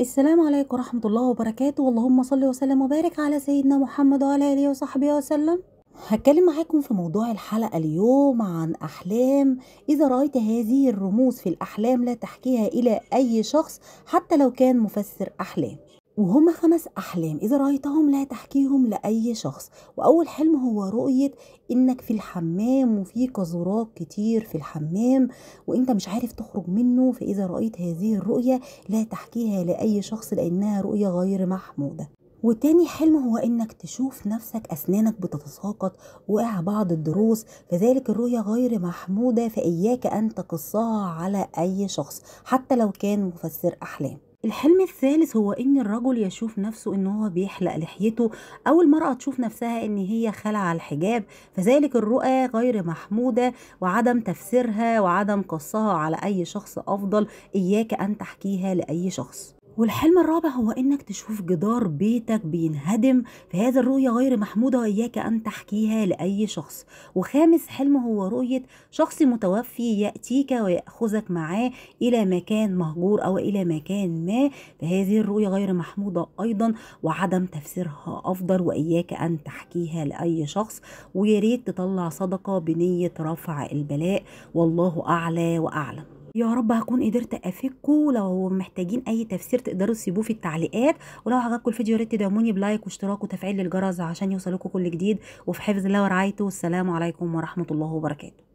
السلام عليكم ورحمة الله وبركاته اللهم صل وسلم وبارك على سيدنا محمد وعلى آله وصحبه وسلم هتكلم معاكم في موضوع الحلقة اليوم عن أحلام إذا رأيت هذه الرموز في الأحلام لا تحكيها إلى أي شخص حتى لو كان مفسر أحلام وهما خمس أحلام إذا رأيتهم لا تحكيهم لأي شخص وأول حلم هو رؤية إنك في الحمام وفي قذورات كتير في الحمام وإنت مش عارف تخرج منه فإذا رأيت هذه الرؤية لا تحكيها لأي شخص لأنها رؤية غير محمودة وتاني حلم هو انك تشوف نفسك اسنانك بتتساقط وقع بعض الضروس فذلك الرؤية غير محمودة فإياك أن تقصها على أي شخص حتى لو كان مفسر أحلام الحلم الثالث هو ان الرجل يشوف نفسه ان هو بيحلق لحيته او المرأة تشوف نفسها ان هي خلع الحجاب فذلك الرؤى غير محمودة وعدم تفسيرها وعدم قصها على اي شخص افضل اياك ان تحكيها لاي شخص والحلم الرابع هو انك تشوف جدار بيتك بينهدم في هذا الرؤية غير محمودة واياك ان تحكيها لأي شخص وخامس حلم هو رؤية شخص متوفي يأتيك ويأخذك معاه إلى مكان مهجور أو إلى مكان ما فهذه الرؤية غير محمودة أيضا وعدم تفسيرها أفضل وإياك أن تحكيها لأي شخص وياريت تطلع صدقة بنية رفع البلاء والله أعلى وأعلم يا رب هكون قدرت افيدكم لو محتاجين اي تفسير تقدروا تسيبوه في التعليقات ولو عجبكم الفيديو يا ريت تدعموني بلايك واشتراك وتفعيل الجرس عشان يوصلكم كل جديد وفي حفظ الله ورعايته والسلام عليكم ورحمه الله وبركاته